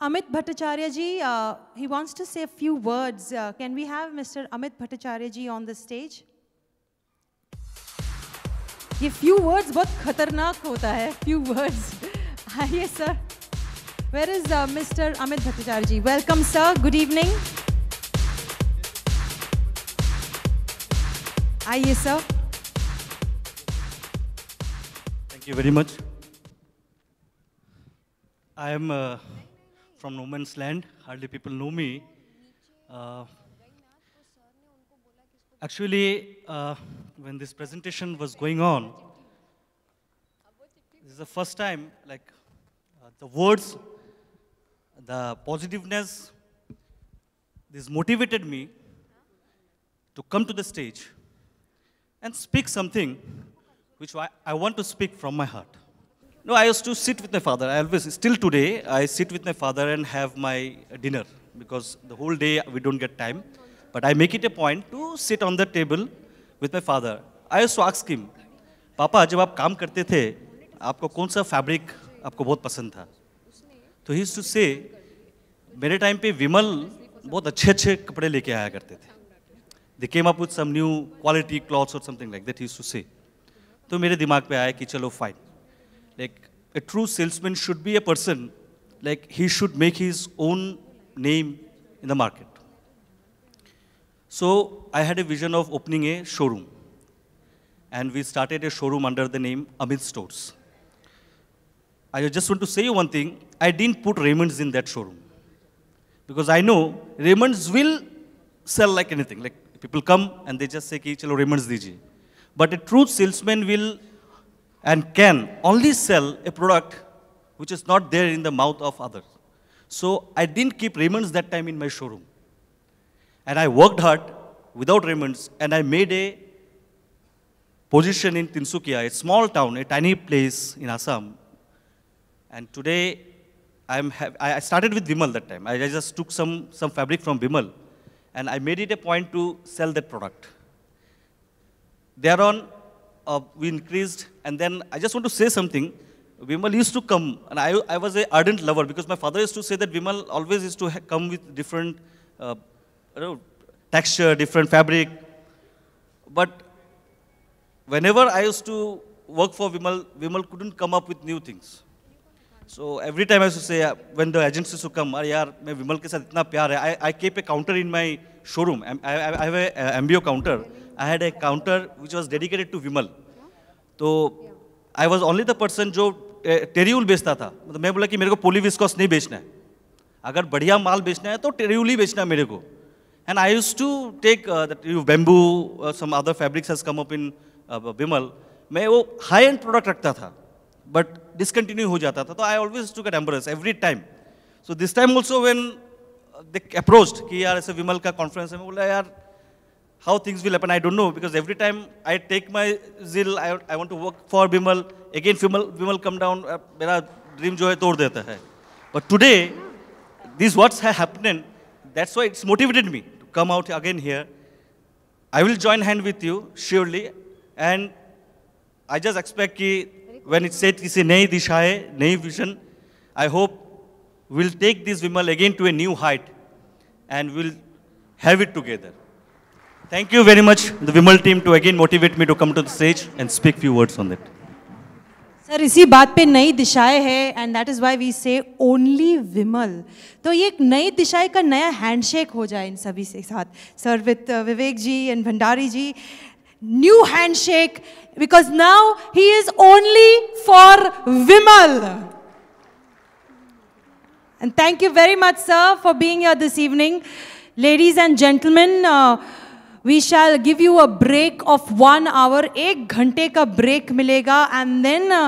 Amit Bhattacharya ji, uh, he wants to say a few words. Uh, can we have Mr. Amit Bhattacharya ji on the stage? A few words बहुत खतरनाक होता है few words. yes, sir. Where is uh, Mr. Amit Bhattacharya ji? Welcome sir. Good evening. yes, sir. Thank you very much. I am uh, from no man's land. Hardly people know me. Uh, actually, uh, when this presentation was going on, this is the first time, like, uh, the words, the positiveness, this motivated me to come to the stage and speak something which I, I want to speak from my heart. No, I used to sit with my father. I always, still today, I sit with my father and have my dinner because the whole day we don't get time. But I make it a point to sit on the table with my father. I used to ask him, Papa, जब आप काम करते थे आपको कौन सा fabric आपको बहुत पसंद था तो ही टू से मेरे टाइम पे विमल बहुत अच्छे अच्छे कपड़े लेके आया करते थे they came up with some new quality clothes और something like that he to say तो मेरे दिमाग पे आया कि चलो fine like a true salesman should be a person, like he should make his own name in the market. So I had a vision of opening a showroom. And we started a showroom under the name Amit Stores. I just want to say one thing. I didn't put Raymond's in that showroom. Because I know Raymond's will sell like anything. Like people come and they just say, Ki, chalo Raymond's diji." But a true salesman will and can only sell a product which is not there in the mouth of others. So I didn't keep Raymonds that time in my showroom. And I worked hard without Raymonds and I made a position in Tinsukia, a small town, a tiny place in Assam. And today, I'm I started with Vimal that time. I just took some, some fabric from Vimal and I made it a point to sell that product. Thereon, uh, we increased. And then I just want to say something. Vimal used to come, and I, I was an ardent lover because my father used to say that Vimal always used to come with different uh, know, texture, different fabric. But whenever I used to work for Vimal, Vimal couldn't come up with new things. So every time I used to say, uh, when the agencies used to come, अरे यार मैं विमल itna साथ इतना I keep a counter in my showroom. I, I, I have a uh, MBO counter. I had तो a counter which was dedicated to Vimal तो I was only the person जो terry wool बेचता था मतलब मैं बोला कि मेरे को पोलिविस्कॉस नहीं बेचना है अगर बढ़िया माल बेचना है तो टेरियूल ही बेचना है मेरे को and I use to take bamboo some other fabrics has come up in Vimal मैं वो हाई एंड प्रोडक्ट रखता था बट डिसकंटिन्यू हो जाता था तो I always to get embarrass every time so this time also when they approach कि यार ऐसे विमल का कॉन्फ्रेंस है मैं बोला यार how things will happen, I don't know, because every time I take my zeal, I, I want to work for Bimal, again Bimal, Bimal come down, uh, dream joy है तोड़ But today, this what's happening, that's why it's motivated me to come out again here. I will join hand with you, surely, and I just expect कि when it said किसी नई दिशा है, vision, I hope we'll take this Vimal again to a new height and we'll have it together. Thank you very much, the Vimal team, to again motivate me to come to the stage and speak few words on it. Sir, इसी बात पे नई दिशाएं and that is why we say only Vimal. So, ये एक नई दिशाएं with uh, Vivek ji and Bhandari new handshake because now he is only for Vimal. And thank you very much, sir, for being here this evening, ladies and gentlemen. Uh, we shall give you a break of one hour एक घंटे का break मिलेगा and then